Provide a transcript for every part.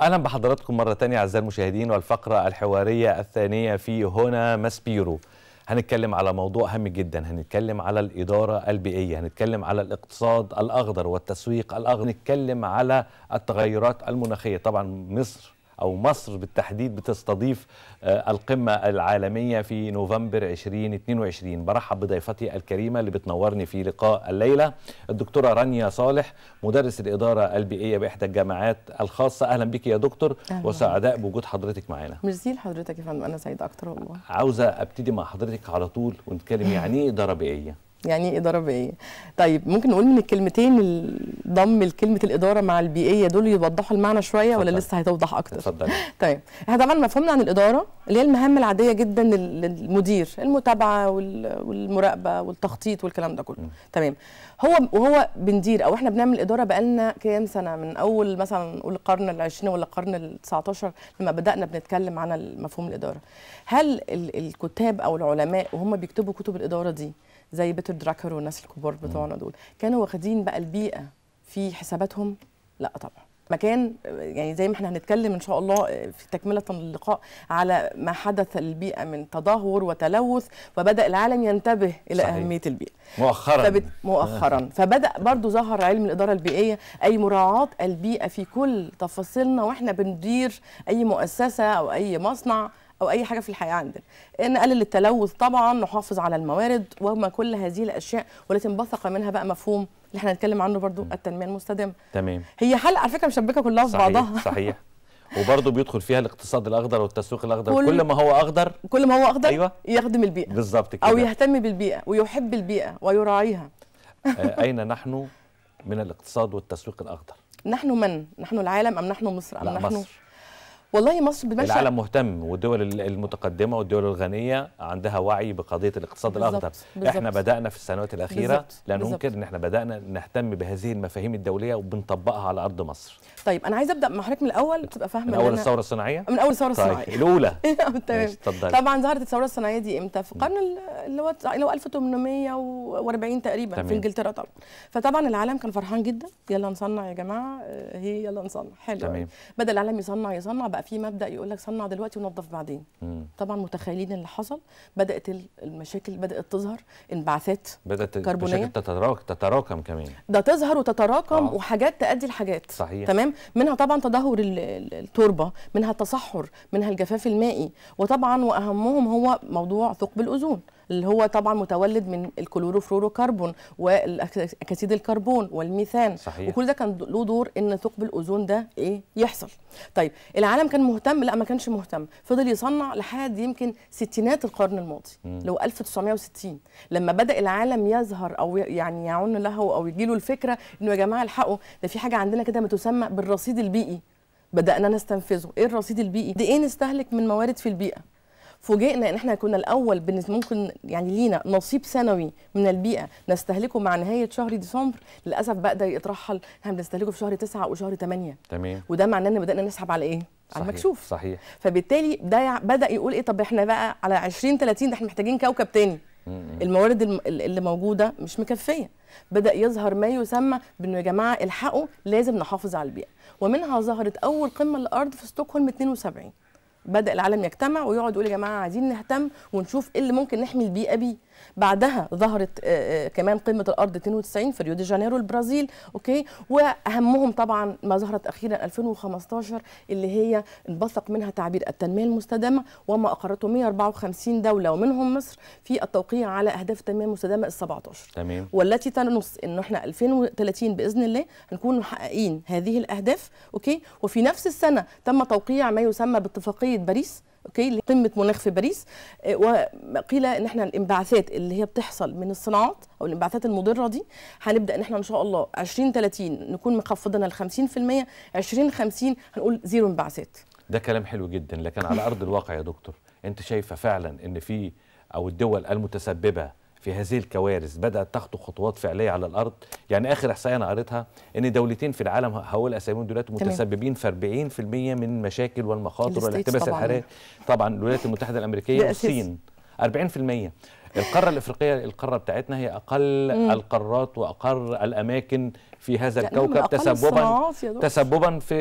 أهلا بحضراتكم مرة تانية أعزائي المشاهدين والفقرة الحوارية الثانية في هنا ماسبيرو هنتكلم على موضوع هام جدا هنتكلم على الإدارة البيئية هنتكلم على الاقتصاد الأخضر والتسويق الأخضر هنتكلم على التغيرات المناخية طبعا مصر أو مصر بالتحديد بتستضيف آه، القمة العالمية في نوفمبر 2022 برحب بضيفتي الكريمة اللي بتنورني في لقاء الليلة الدكتورة رانيا صالح مدرس الإدارة البيئية بإحدى الجامعات الخاصة أهلا بك يا دكتور وسعداء بوجود حضرتك معنا ميرسي لحضرتك يا فندم أنا سعيد أكتر والله عاوزة أبتدي مع حضرتك على طول ونتكلم يعني إيه إدارة بيئية يعني ايه اداره بيئيه طيب ممكن نقول من الكلمتين ضم لكلمه الاداره مع البيئيه دول يوضحوا المعنى شويه ولا لسه هتوضح اكتر طيب احنا طبعا مفهومنا عن الاداره اللي هي المهام العاديه جدا للمدير المتابعه والمراقبه والتخطيط والكلام ده كله تمام هو وهو بندير او احنا بنعمل اداره بقالنا كام سنه من اول مثلا نقول القرن ال20 ولا القرن ال19 لما بدانا بنتكلم عن مفهوم الاداره هل الكتاب او العلماء وهم بيكتبوا كتب الاداره دي زي بيتر دراكر والناس الكبار بتوعنا دول كانوا واخدين بقى البيئه في حساباتهم لا طبعا مكان يعني زي ما احنا هنتكلم ان شاء الله آه، في تكمله اللقاء على ما حدث البيئه من تدهور وتلوث وبدا العالم ينتبه الى صحيح. اهميه البيئه مؤخرا فبت... مؤخرا آه. فبدا برضو ظهر علم الاداره البيئيه اي مراعاه البيئه في كل تفاصيلنا واحنا بندير اي مؤسسه او اي مصنع او اي حاجه في الحياه عندنا نقلل التلوث طبعا نحافظ على الموارد وما كل هذه الاشياء والتي انبثق منها بقى مفهوم اللي احنا هنتكلم عنه برضو التنميه المستدامه تمام هي حلقه على فكره مشبكه كلها في بعضها صحيح وبرضه بيدخل فيها الاقتصاد الاخضر والتسويق الاخضر كل, كل ما هو اخضر كل ما هو اخضر أيوة يخدم البيئه بالظبط كده او يهتم بالبيئه ويحب البيئه ويراعيها آه، اين نحن من الاقتصاد والتسويق الاخضر نحن من نحن العالم ام نحن مصر ام لا نحن مصر. والله مصر بتمشي العالم مهتم والدول المتقدمه والدول الغنيه عندها وعي بقضيه الاقتصاد الاخضر احنا بدانا في السنوات الاخيره لان ممكن ان احنا بدانا نهتم بهذه المفاهيم الدوليه وبنطبقها على ارض مصر طيب انا عايزه ابدا مع حضرتك من الاول تبقى فاهمه من اول الثوره الصناعيه من اول الثوره طيب، الصناعيه طيب الاولى تمام طبعا ظهرت الثوره الصناعيه دي امتى في القرن اللي هو اللي هو 1840 تقريبا تمام. في انجلترا طبعا فطبعا العالم كان فرحان جدا يلا نصنع يا جماعه آه، هي يلا نصنع حلو تمام بدا العالم يصنع يصنع بقى بقى في مبدا يقول لك صنع دلوقتي ونظف بعدين مم. طبعا متخيلين اللي حصل بدات المشاكل بدات تظهر انبعاثات بدات كربونيه تتراكم تتراكم كمان ده تظهر وتتراكم آه. وحاجات تؤدي لحاجات صحيح تمام منها طبعا تدهور التربه منها التصحر منها الجفاف المائي وطبعا واهمهم هو موضوع ثقب الاوزون اللي هو طبعا متولد من كربون واكسيد الكربون والميثان صحيح. وكل ده كان له دور ان ثقب الاوزون ده ايه يحصل طيب العالم كان مهتم لا ما كانش مهتم فضل يصنع لحد يمكن ستينات القرن الماضي اللي هو 1960 لما بدا العالم يظهر او يعني يعن له او يجي له الفكره انه يا جماعه الحقوا ده في حاجه عندنا كده ما تسمى بالرصيد البيئي بدانا نستنفذه ايه الرصيد البيئي قد ايه نستهلك من موارد في البيئه فوجئنا ان احنا كنا الاول بالنسبه ممكن يعني لينا نصيب سنوي من البيئه نستهلكه مع نهايه شهر ديسمبر للاسف بدا يترحل احنا بنستهلكه في شهر 9 وشهر 8 تمام وده معناه ان بدانا نسحب على ايه على المكشوف صحيح فبالتالي ده بدا يقول ايه طب احنا بقى على 20 30 ده احنا محتاجين كوكب تاني الموارد اللي موجوده مش مكفيه بدا يظهر ما يسمى بانه يا جماعه الحقوا لازم نحافظ على البيئه ومنها ظهرت اول قمه للارض في ستوكهولم 72 بدا العالم يجتمع ويقعد يقول يا جماعه عايزين نهتم ونشوف ايه اللي ممكن نحمي البيئه بيه بعدها ظهرت آه، آه، كمان قمه الارض 92 في ريو دي جانيرو البرازيل اوكي واهمهم طبعا ما ظهرت اخيرا 2015 اللي هي انبثق منها تعبير التنميه المستدامه وما اقرته 154 دوله ومنهم مصر في التوقيع على اهداف التنميه المستدامه ال 17 تمام والتي تنص ان احنا 2030 باذن الله هنكون محققين هذه الاهداف اوكي وفي نفس السنه تم توقيع ما يسمى باتفاقيه باريس اوكي لقمه مناخ في باريس آه، وقيل ان احنا الانبعاثات اللي هي بتحصل من الصناعات او الانبعاثات المضره دي هنبدا ان احنا ان شاء الله 20 30 نكون مخفضينها ل 50% 20 50 هنقول زيرو انبعاثات ده كلام حلو جدا لكن على ارض الواقع يا دكتور انت شايفه فعلا ان في او الدول المتسببه في هذه الكوارث بدأت تخطو خطوات فعلية على الأرض يعني آخر إحصائية أنا قريتها إن دولتين في العالم هقول أساميهم دلوقتي متسببين في 40% من المشاكل والمخاطر والاحتباس الحراري طبعا الولايات المتحدة الأمريكية والصين 40% القارة الأفريقية القارة بتاعتنا هي أقل مم. القارات واقر الأماكن في هذا يعني الكوكب تسببا تسببا في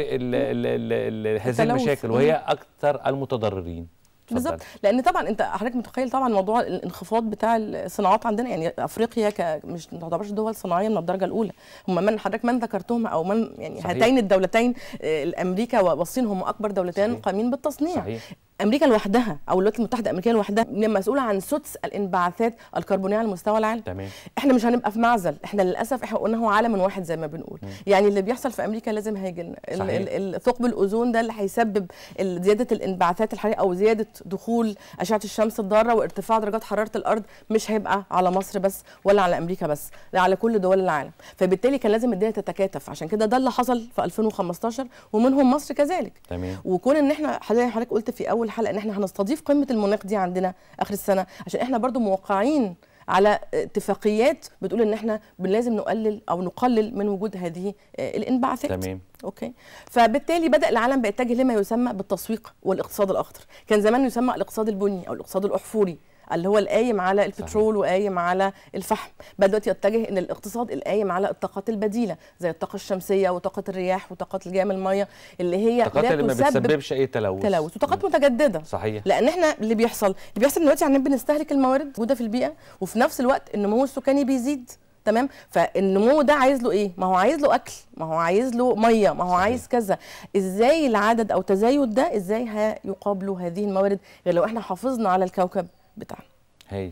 هذه المشاكل وهي أكثر المتضررين بالظبط لان طبعا انت حضرتك متخيل طبعا موضوع الانخفاض بتاع الصناعات عندنا يعني افريقيا مش ما تعتبرش دول صناعيه من الدرجه الاولى هم من حضرتك من ذكرتهم او من يعني صحيح. هاتين الدولتين آه، امريكا والصين هم اكبر دولتين قائمين بالتصنيع صحيح. امريكا لوحدها او الولايات المتحده الامريكيه لوحدها مسؤوله عن سدس الانبعاثات الكربونيه على مستوى العالم تمام. احنا مش هنبقى في معزل احنا للاسف احنا قلنا هو عالم واحد زي ما بنقول مم. يعني اللي بيحصل في امريكا لازم هيجي لنا الثقب الاوزون ده اللي هيسبب زياده الانبعاثات الحراريه او زياده دخول اشعه الشمس الضاره وارتفاع درجات حراره الارض مش هيبقى على مصر بس ولا على امريكا بس ده على كل دول العالم فبالتالي كان لازم الدنيا تتكاتف عشان كده ده اللي حصل في 2015 ومنهم مصر كذلك تمام. وكون ان احنا حضرتك قلت في اول اول حلقه ان احنا هنستضيف قمه المناخ دي عندنا اخر السنه عشان احنا برضو موقعين على اتفاقيات بتقول ان احنا لازم نقلل او نقلل من وجود هذه آه، الانبعاثات تمام اوكي فبالتالي بدا العالم بيتجه لما يسمى بالتسويق والاقتصاد الاخضر كان زمان يسمى الاقتصاد البني او الاقتصاد الاحفوري اللي هو القايم على البترول وقايم على الفحم بدا دلوقتي يتجه ان الاقتصاد القايم على الطاقات البديله زي الطاقه الشمسيه وطاقه الرياح وطاقه الجام الميه اللي هي الطاقات اللي ما بتسببش اي تلوث تلوث وطاقات متجدده صحيح لان احنا اللي بيحصل اللي بيحصل دلوقتي يعني بنستهلك الموارد موجوده في البيئه وفي نفس الوقت النمو السكاني بيزيد تمام فالنمو ده عايز له ايه ما هو عايز له اكل ما هو عايز له ميه ما هو عايز كذا ازاي العدد او تزايد ده ازاي هيقابله هذه الموارد غير لو احنا حافظنا على الكوكب بتاعنا هايل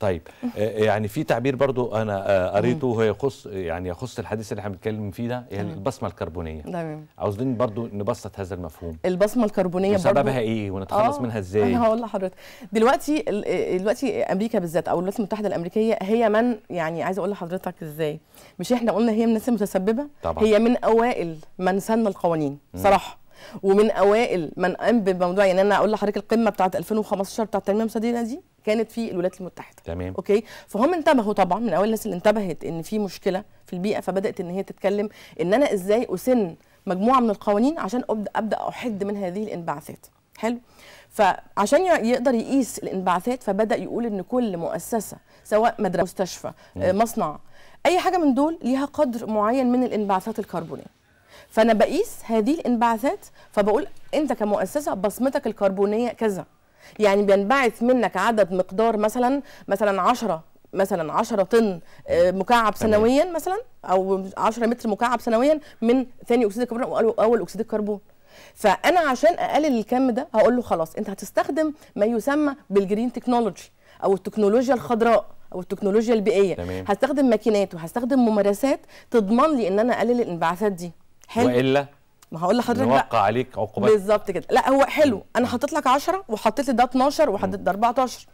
طيب آه، آه، يعني في تعبير برضو انا آه، قريته هو يخص يعني يخص الحديث اللي احنا بنتكلم فيه ده يعني البصمه الكربونيه تمام عاوزين برضو نبسط هذا المفهوم البصمه الكربونيه برضه سببها ايه ونتخلص آه منها ازاي انا هقول لحضرتك دلوقتي دلوقتي امريكا بالذات او الولايات المتحده الامريكيه هي من يعني عايز اقول لحضرتك ازاي مش احنا قلنا هي من الناس المتسببه طبعا. هي من اوائل من سن القوانين صراحه ومن اوائل من قام بموضوع يعني انا اقول لحضرتك القمه بتاعه 2015 بتاعه التنميه المستدامه دي كانت في الولايات المتحده تمام اوكي فهم انتبهوا طبعا من اول الناس اللي انتبهت ان في مشكله في البيئه فبدات ان هي تتكلم ان انا ازاي اسن مجموعه من القوانين عشان ابدا ابدا احد من هذه الانبعاثات حلو فعشان يقدر يقيس الانبعاثات فبدا يقول ان كل مؤسسه سواء مدرسه مستشفى مم. مصنع اي حاجه من دول ليها قدر معين من الانبعاثات الكربونيه فانا بقيس هذه الانبعاثات فبقول انت كمؤسسه بصمتك الكربونيه كذا يعني بينبعث منك عدد مقدار مثلا مثلا 10 مثلا 10 طن آه، مكعب سنويا مثلا او 10 متر مكعب سنويا من ثاني اكسيد الكربون او اول اكسيد الكربون فانا عشان اقلل الكم ده هقول له خلاص انت هتستخدم ما يسمى بالجرين تكنولوجي او التكنولوجيا الخضراء او التكنولوجيا البيئيه تمام. هستخدم ماكينات وهستخدم ممارسات تضمن لي ان انا اقلل الانبعاثات دي حلو والا ما هقول لحضرتك نوقع عليك عقوبات بالظبط كده لا هو حلو انا حطيت لك 10 وحطيت لي ده 12 وحطيت ده 14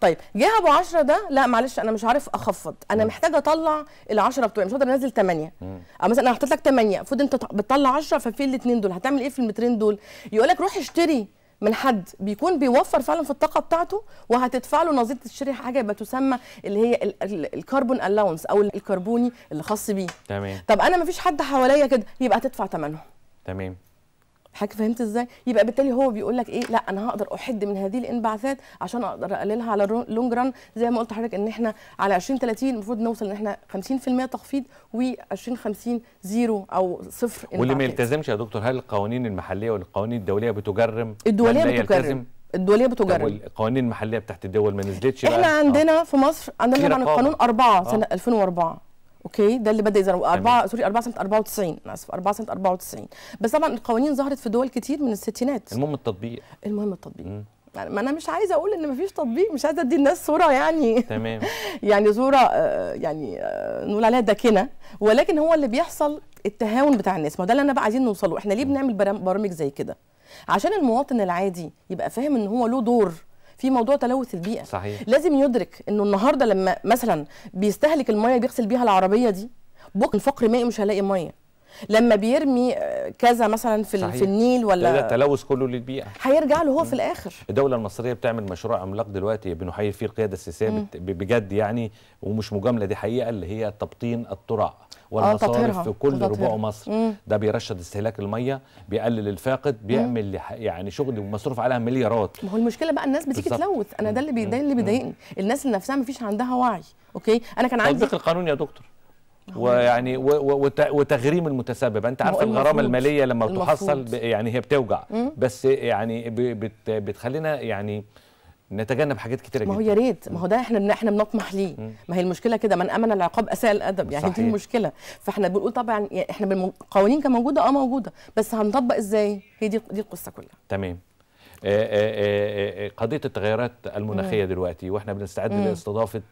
طيب جه ابو 10 ده لا معلش انا مش عارف اخفض انا محتاجه اطلع ال 10 بتوعي مش هقدر انزل 8 او مثلا انا حطيت لك 8 المفروض انت بتطلع 10 ففي الاثنين دول هتعمل ايه في المترين دول يقول لك روح اشتري من حد بيكون بيوفر فعلا في الطاقه بتاعته وهتدفع له نظيره تشتري حاجه يبقى تسمى اللي هي الكربون الاونس او الكربوني اللي خاص بيه تمام طب انا ما فيش حد حواليا كده يبقى هتدفع ثمنه تمام حضرتك فهمت ازاي يبقى بالتالي هو بيقول لك ايه لا انا هقدر احد من هذه الانبعاثات عشان اقدر اقللها على اللونج ران زي ما قلت لحضرتك ان احنا على 20 30 المفروض نوصل ان احنا 50% تخفيض و20 50 زيرو او صفر انبعاثات. واللي ما يلتزمش يا دكتور هل القوانين المحليه والقوانين الدوليه بتجرم الدوليه بتجرم الدوليه بتجرم القوانين المحليه بتاعت الدول ما نزلتش احنا عندنا آه. في مصر عندنا طبعا القانون 4 آه. سنه آه. 2004 اوكي ده اللي بدا يظهر 4 سوري 4 سنه 94 انا اسف 4 سنه 94 بس طبعا القوانين ظهرت في دول كتير من الستينات المهم التطبيق المهم التطبيق مم. يعني ما انا مش عايزه اقول ان مفيش تطبيق مش عايزه ادي الناس صوره يعني تمام يعني صوره آه، يعني آه، نقول عليها داكنه ولكن هو اللي بيحصل التهاون بتاع الناس ما ده اللي انا بقى عايزين نوصله احنا ليه بنعمل برامج زي كده عشان المواطن العادي يبقى فاهم ان هو له دور في موضوع تلوث البيئه صحيح. لازم يدرك انه النهارده لما مثلا بيستهلك الميه بيغسل بيها العربيه دي بكره فقر مائي مش هلاقي ميه لما بيرمي آه، كذا مثلا في صحيح. في النيل ولا ده تلوث كله للبيئه هيرجع له هو في الاخر الدوله المصريه بتعمل مشروع عملاق دلوقتي بنحيي فيه القياده السياسيه بجد يعني ومش مجامله دي حقيقه اللي هي تبطين الترع آه، والمصارف في كل ربوع مصر مم. ده بيرشد استهلاك الميه بيقلل الفاقد بيعمل يعني شغل مصروف عليها مليارات ما هو المشكله بقى الناس بتيجي تلوث انا ده اللي ده اللي بيضايقني الناس اللي نفسها ما فيش عندها وعي اوكي انا كان طيب، عندي تطبيق القانون يا دكتور ويعني إيه؟ وتغريم المتسبب انت عارف الغرامه الماليه لما بتحصل يعني هي بتوجع بس يعني بتخلينا يعني نتجنب حاجات كتيره ما هو يا ريت ما هو ده احنا احنا بنطمح ليه ما هي المشكله كده من امن العقاب اساء الادب يعني صحيح. دي المشكله فاحنا بنقول طبعا يعني احنا القوانين كان موجوده اه موجوده بس هنطبق ازاي هي دي دي القصه كلها تمام آه، آه، آه، قضيه التغيرات المناخيه دلوقتي واحنا بنستعد لاستضافه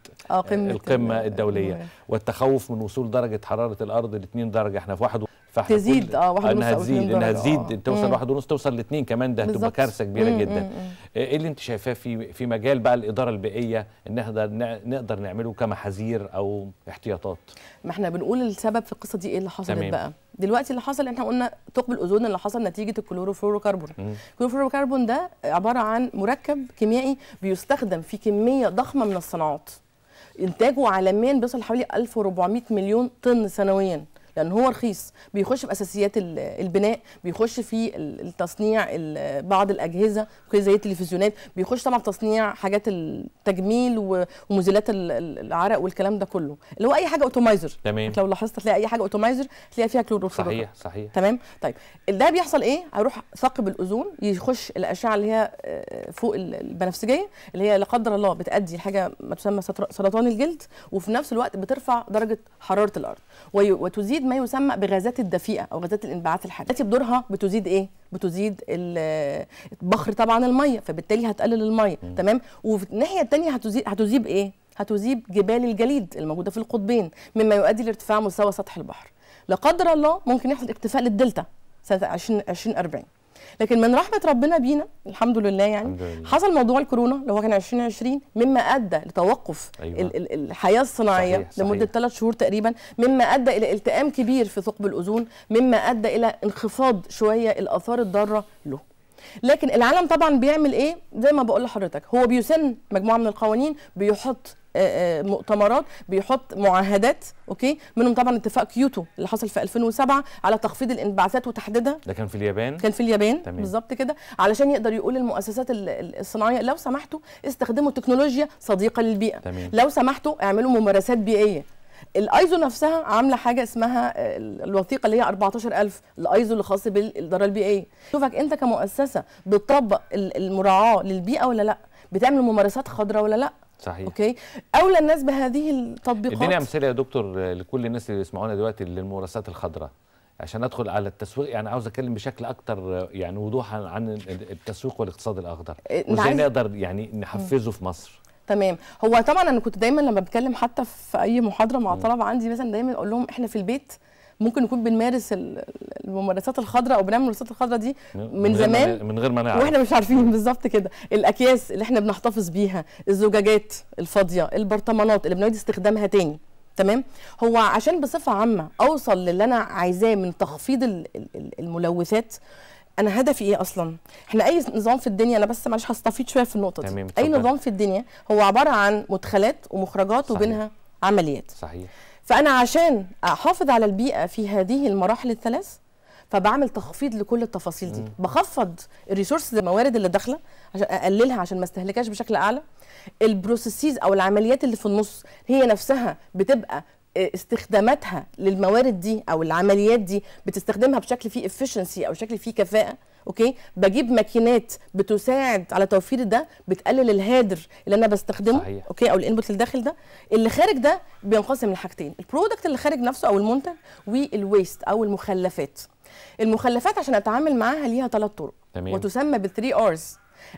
القمه الدوليه والتخوف من وصول درجه حراره الارض ل 2 درجه احنا في واحد فاحنا تزيد اه واحد انها ونص تزيد انها تزيد آه. توصل لواحد ونص توصل لاثنين كمان ده هتبقى كارثه كبيره مم. جدا مم. آه، ايه اللي انت شايفاه في في مجال بقى الاداره البيئيه ان نقدر نقدر نعمله كمحاذير او احتياطات ما احنا بنقول السبب في القصه دي ايه اللي حصلت تمام. بقى دلوقتي اللي حصل احنا قلنا ثقب الاوزون اللي حصل نتيجه الكلوروفلوروكربون الكلوروفلوروكربون ده عباره عن مركب كيميائي بيستخدم في كميه ضخمه من الصناعات انتاجه عالميا بيصل حوالي 1400 مليون طن سنويا لان هو رخيص بيخش في اساسيات البناء بيخش في التصنيع بعض الاجهزه زي التلفزيونات بيخش طبعا تصنيع حاجات التجميل ومزيلات العرق والكلام ده كله اللي هو اي حاجه اوتومايزر تمام لو لاحظت تلاقي اي حاجه اوتومايزر تلاقي فيها كلوروفورم صحيح صحيح تمام طيب ده بيحصل ايه هيروح ثقب الاوزون يخش الاشعه اللي هي آه، فوق البنفسجيه اللي هي لا قدر الله بتؤدي لحاجه ما تسمى سرطان الجلد وفي نفس الوقت بترفع درجه حراره الارض وتزيد بتزيد ما يسمى بغازات الدفيئه او غازات الانبعاث الحراري التي بدورها بتزيد ايه بتزيد البخر طبعا الميه فبالتالي هتقلل الميه تمام وفي الناحيه الثانيه هتزيد هتذيب ايه هتذيب جبال الجليد الموجوده في القطبين مما يؤدي لارتفاع مستوى سطح البحر لا قدر الله ممكن يحصل اكتفاء للدلتا سنه 2040 لكن من رحمه ربنا بينا الحمد لله يعني الحمد لله. حصل موضوع الكورونا اللي هو كان 2020 مما ادى لتوقف أيوة. الحياه الصناعيه صحيح. صحيح. لمده ثلاث شهور تقريبا مما ادى الى التئام كبير في ثقب الاوزون مما ادى الى انخفاض شويه الاثار الضاره له لكن العالم طبعا بيعمل ايه زي ما بقول لحضرتك هو بيسن مجموعه من القوانين بيحط آه، آه، مؤتمرات بيحط معاهدات اوكي منهم طبعا اتفاق كيوتو اللي حصل في 2007 على تخفيض الانبعاثات وتحديدها ده كان في اليابان كان في اليابان بالظبط كده علشان يقدر يقول للمؤسسات الصناعيه لو سمحتوا استخدموا تكنولوجيا صديقه للبيئه تمام. لو سمحتوا اعملوا ممارسات بيئيه الايزو نفسها عامله حاجه اسمها آه، الوثيقه اللي هي 14000 الايزو اللي خاص بالاداره البيئيه شوفك انت كمؤسسه بتطبق المراعاه للبيئه ولا لا بتعمل ممارسات خضراء ولا لا صحيح اوكي اولى الناس بهذه التطبيقات اديني امثله يا دكتور لكل الناس اللي بيسمعونا دلوقتي للممارسات الخضراء عشان ادخل على التسويق يعني عاوز اتكلم بشكل اكتر يعني وضوحا عن التسويق والاقتصاد الاخضر إيه، وازاي نعم. نقدر يعني نحفزه في مصر تمام هو طبعا انا كنت دايما لما بتكلم حتى في اي محاضره مع طلبه عندي مثلا دايما اقول لهم احنا في البيت ممكن نكون بنمارس الممارسات الخضراء او بنعمل الممارسات الخضراء دي من, من زمان من غير ما نعرف واحنا مش عارفين بالظبط كده الاكياس اللي احنا بنحتفظ بيها الزجاجات الفاضيه البرطمانات اللي بنعيد استخدامها تاني تمام هو عشان بصفه عامه اوصل للي انا عايزاه من تخفيض الملوثات انا هدفي ايه اصلا احنا اي نظام في الدنيا انا بس معلش هستفيض شويه في النقطه دي اي نظام في الدنيا هو عباره عن مدخلات ومخرجات صحيح. وبينها عمليات صحيح فانا عشان احافظ على البيئه في هذه المراحل الثلاث فبعمل تخفيض لكل التفاصيل دي م. بخفض الريسورسز الموارد اللي داخله عشان اقللها عشان ما استهلكهاش بشكل اعلى البروسيسز او العمليات اللي في النص هي نفسها بتبقى استخداماتها للموارد دي او العمليات دي بتستخدمها بشكل فيه افشنسي او شكل فيه كفاءه اوكي بجيب ماكينات بتساعد على توفير ده بتقلل الهادر اللي انا بستخدمه صحيح. اوكي او الانبوت اللي داخل ده اللي خارج ده بينقسم لحاجتين البرودكت اللي خارج نفسه او المنتج والويست او المخلفات المخلفات عشان اتعامل معاها ليها ثلاث طرق تمام. وتسمى بالثري ارز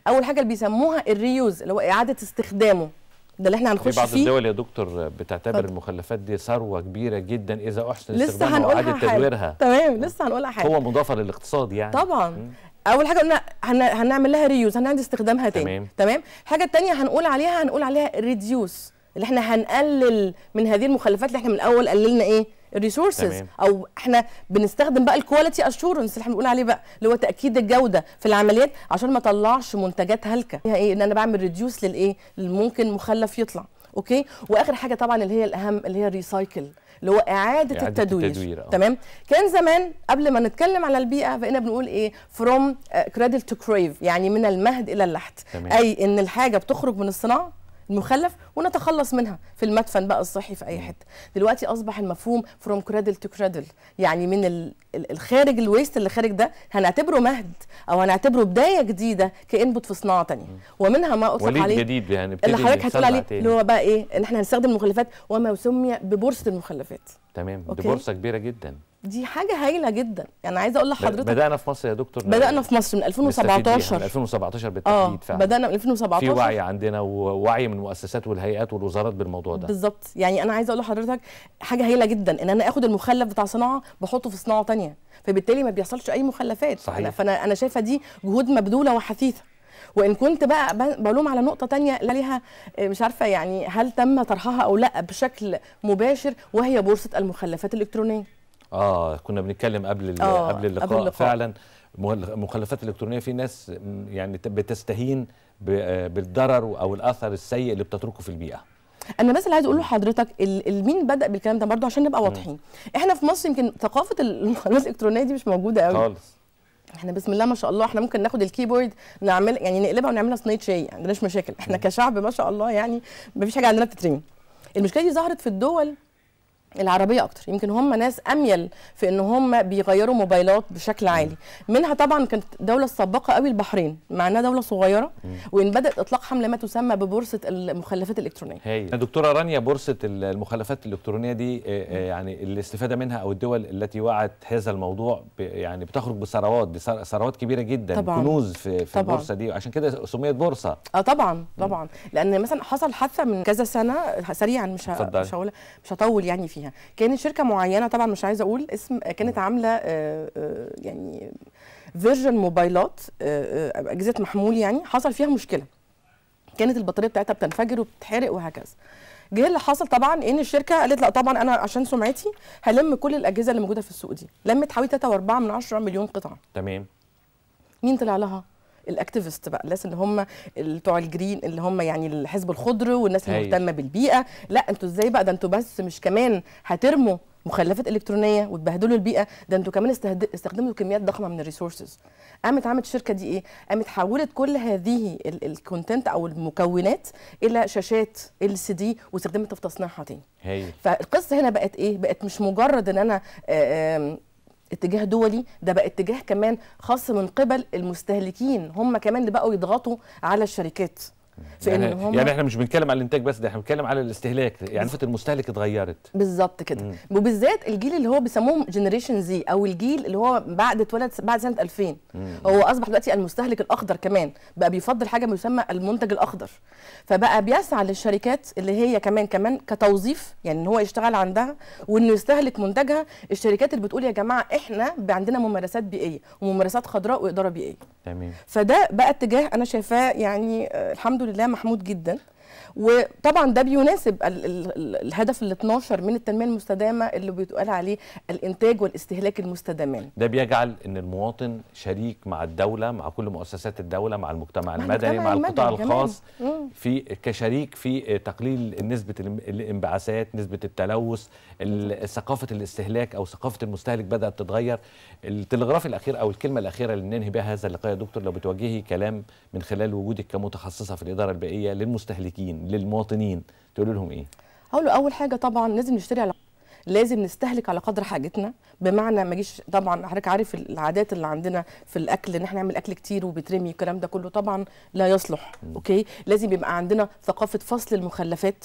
اول حاجه اللي بيسموها الريوز اللي هو اعاده استخدامه ده اللي احنا هنخش فيه في بعض فيه. الدول يا دكتور بتعتبر فضل. المخلفات دي ثروه كبيره جدا اذا احسن استخدامها وإعادة تدويرها تمام لسه هنقولها حاجه هو مضافه للاقتصاد يعني طبعا م. اول حاجه قلنا هنعمل لها ريوز هنعيد استخدامها تاني تمام تمام الحاجه الثانيه هنقول عليها هنقول عليها ريديوس اللي احنا هنقلل من هذه المخلفات اللي احنا من الاول قللنا ايه الريسورسز او احنا بنستخدم بقى الكواليتي اشورنس اللي احنا بنقول عليه بقى اللي هو تاكيد الجوده في العمليات عشان ما اطلعش منتجات هلكه ايه ان انا بعمل ريديوس للايه ممكن مخلف يطلع اوكي واخر حاجه طبعا اللي هي الاهم اللي هي الريسايكل اللي هو اعاده, إعادة التدوير, التدوير آه. تمام كان زمان قبل ما نتكلم على البيئه بقينا بنقول ايه فروم كريدل تو كريف يعني من المهد الى اللحد تمام. اي ان الحاجه بتخرج من الصناعه المخلف ونتخلص منها في المدفن بقى الصحي في اي حته دلوقتي اصبح المفهوم فروم كرادل تو كرادل يعني من الخارج الويست اللي خارج ده هنعتبره مهد او هنعتبره بدايه جديده كانبوت في صناعه ثانيه ومنها ما اطلق عليه جديد يعني اللي حضرتك هتقول عليه اللي هو بقى ايه ان احنا هنستخدم المخلفات وما سمي ببورصه المخلفات تمام دي بورصه كبيره جدا دي حاجه هايله جدا يعني عايزه اقول لحضرتك بدانا في مصر يا دكتور بدانا في مصر من 2017 من 2017 بالتحديد آه فعلا بدانا من 2017 في وعي عندنا ووعي من مؤسسات والهيئات الهيئات والوزارات بالموضوع ده بالظبط يعني انا عايزه اقول لحضرتك حاجه هايله جدا ان انا اخد المخلف بتاع صناعه بحطه في صناعه ثانيه فبالتالي ما بيحصلش اي مخلفات صحيح. فانا انا شايفه دي جهود مبذوله وحثيثه وان كنت بقى بلوم على نقطه تانية ليها آه، مش عارفه يعني هل تم طرحها او لا بشكل مباشر وهي بورصه المخلفات الالكترونيه اه كنا بنتكلم قبل آه قبل اللقاء, قبل اللقاء فعلا المخلفات الالكترونيه في ناس يعني بتستهين آه، بالضرر او الاثر السيء اللي بتتركه في البيئه انا بس اللي عايز اقوله لحضرتك مين بدا بالكلام ده برضه عشان نبقى واضحين احنا في مصر يمكن ثقافه المخالفات الالكترونيه دي مش موجوده قوي خالص احنا بسم الله ما شاء الله احنا ممكن ناخد الكيبورد نعمل يعني نقلبها ونعملها صينيه شاي ما عندناش مشاكل احنا كشعب ما شاء الله يعني ما فيش حاجه عندنا بتترمي المشكله دي ظهرت في الدول العربيه اكتر يمكن هم ناس اميل في ان هم بيغيروا موبايلات بشكل عالي منها طبعا كانت دوله السابقه قوي البحرين مع انها دوله صغيره وان بدات اطلاق حمله ما تسمى ببورصه المخلفات الالكترونيه هي. يعني دكتوره رانيا بورصه المخلفات الالكترونيه دي آه، آه، يعني الاستفاده منها او الدول التي وعت هذا الموضوع يعني بتخرج بثروات ثروات كبيره جدا طبعا. كنوز في, في طبعا. البورصه دي عشان كده سميت بورصه اه طبعا طبعا لان مثلا حصل حادثه من كذا سنه سريعا مش مش مش هطول يعني فيها فيها كانت شركه معينه طبعا مش عايزه اقول اسم كانت عامله آه، آه، يعني فيرجن موبايلات آه، اجهزه محمول يعني حصل فيها مشكله كانت البطاريه بتاعتها بتنفجر وبتتحرق وهكذا جه اللي حصل طبعا ان الشركه قالت لا طبعا انا عشان سمعتي هلم كل الاجهزه اللي موجوده في السوق دي لمت حوالي 3.4 من 10 مليون قطعه تمام مين طلع لها الاكتيفيست بقى الناس اللي هم بتوع الجرين اللي هم يعني الحزب الخضر والناس اللي أيوة. مهتمه بالبيئه لا انتوا ازاي بقى ده انتوا بس مش كمان هترموا مخلفات الكترونيه وتبهدلوا البيئه ده انتوا كمان استخدمتوا كميات ضخمه من الريسورسز قامت عملت الشركه دي ايه قامت حولت كل هذه الكونتنت او المكونات الى شاشات ال سي دي واستخدمتها في تصنيعها تاني هي. فالقصه هنا بقت ايه بقت مش مجرد ان انا آآ آآ اتجاه دولي ده بقى اتجاه كمان خاص من قبل المستهلكين هم كمان اللي بقوا يضغطوا على الشركات في يعني, هم يعني احنا مش بنتكلم على الانتاج بس ده احنا بنتكلم على الاستهلاك يعني فكره المستهلك اتغيرت بالظبط كده مم. وبالذات الجيل اللي هو بيسموهم جنريشن زي او الجيل اللي هو بعد اتولد بعد سنه 2000 مم. هو اصبح دلوقتي المستهلك الاخضر كمان بقى بيفضل حاجه يسمى المنتج الاخضر فبقى بيسعى للشركات اللي هي كمان كمان كتوظيف يعني ان هو يشتغل عندها وانه يستهلك منتجها الشركات اللي بتقول يا جماعه احنا عندنا ممارسات بيئيه وممارسات خضراء واداره بيئيه تمام فده بقى اتجاه انا شايفاه يعني آه، الحمد لله محمود جدا وطبعا ده بيناسب الهدف ال 12 من التنميه المستدامه اللي بيتقال عليه الانتاج والاستهلاك المستدامين ده بيجعل ان المواطن شريك مع الدوله مع كل مؤسسات الدوله مع المجتمع المدني مع, القطاع المدني الخاص في كشريك في تقليل نسبه الانبعاثات نسبه التلوث ثقافه الاستهلاك او ثقافه المستهلك بدات تتغير التلغراف الاخير او الكلمه الاخيره اللي ننهي بها هذا اللقاء يا دكتور لو بتوجهي كلام من خلال وجودك كمتخصصه في الاداره البيئيه للمستهلكين للمواطنين تقول لهم ايه اقول له اول حاجه طبعا لازم نشتري على لازم نستهلك على قدر حاجتنا بمعنى ما جيش طبعا حضرتك عارف العادات اللي عندنا في الاكل ان احنا نعمل اكل كتير وبترمي الكلام ده كله طبعا لا يصلح م. اوكي لازم يبقى عندنا ثقافه فصل المخلفات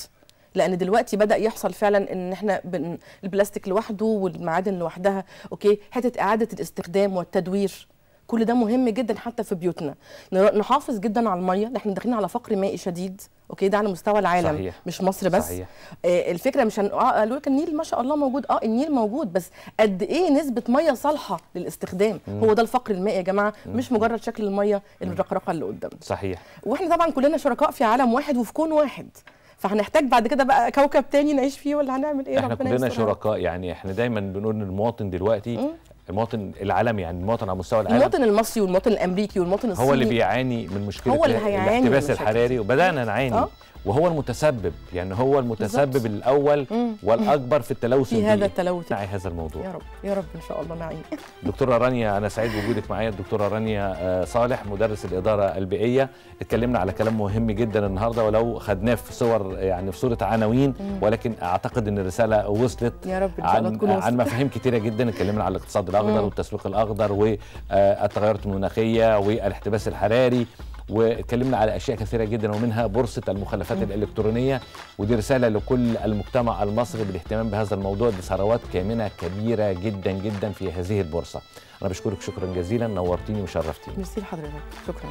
لان دلوقتي بدا يحصل فعلا ان احنا بن... البلاستيك لوحده والمعادن لوحدها اوكي حته اعاده الاستخدام والتدوير كل ده مهم جدا حتى في بيوتنا نحافظ جدا على الميه احنا داخلين على فقر مائي شديد اوكي ده على مستوى العالم صحيح. مش مصر بس صحيح. آه الفكره مش هن... آه قالوا لك النيل ما شاء الله موجود اه النيل موجود بس قد ايه نسبه ميه صالحه للاستخدام مم. هو ده الفقر المائي يا جماعه مم. مش مجرد شكل الميه الرقرقه اللي قدامنا صحيح واحنا طبعا كلنا شركاء في عالم واحد وفي كون واحد فهنحتاج بعد كده بقى كوكب تاني نعيش فيه ولا هنعمل ايه احنا ربنا كلنا شركاء يعني احنا دايما بنقول ان المواطن دلوقتي مم. المواطن العالمي يعني المواطن على مستوى العالم المواطن المصري والمواطن الامريكي والمواطن الصيني هو اللي بيعاني من مشكله هو اللي هيعاني الاحتباس الحراري وبدانا نعاني أه؟ وهو المتسبب يعني هو المتسبب بالزبط. الاول مم. والاكبر في التلوث في هذا التلوث معي هذا الموضوع يا رب يا رب ان شاء الله نعيم دكتوره رانيا انا سعيد بوجودك معايا الدكتوره رانيا آه، صالح مدرس الاداره البيئيه اتكلمنا على كلام مهم جدا النهارده ولو خدناه في صور يعني في صوره عناوين ولكن اعتقد ان الرساله وصلت يا رب إن شاء الله عن تكون وصلت. عن مفاهيم كتيره جدا اتكلمنا على الاقتصاد الاخضر والتسويق الاخضر والتغيرات المناخيه والاحتباس الحراري واتكلمنا على اشياء كثيره جدا ومنها بورصه المخلفات الالكترونيه ودي رساله لكل المجتمع المصري بالاهتمام بهذا الموضوع دي ثروات كامنه كبيره جدا جدا في هذه البورصه انا بشكرك شكرا جزيلا نورتيني وشرفتيني ميرسي لحضرتك شكرا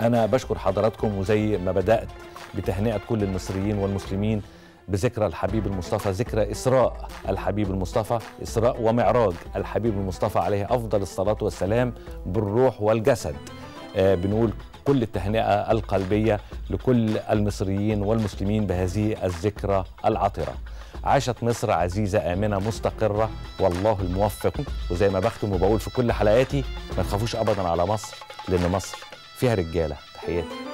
انا بشكر حضراتكم وزي ما بدات بتهنئه كل المصريين والمسلمين بذكرى الحبيب المصطفى ذكرى إسراء الحبيب المصطفى إسراء ومعراج الحبيب المصطفى عليه أفضل الصلاة والسلام بالروح والجسد آه بنقول كل التهنئة القلبية لكل المصريين والمسلمين بهذه الذكرى العطرة عاشت مصر عزيزة آمنة مستقرة والله الموفق وزي ما بختم وبقول في كل حلقاتي ما تخافوش أبدا على مصر لأن مصر فيها رجالة تحياتي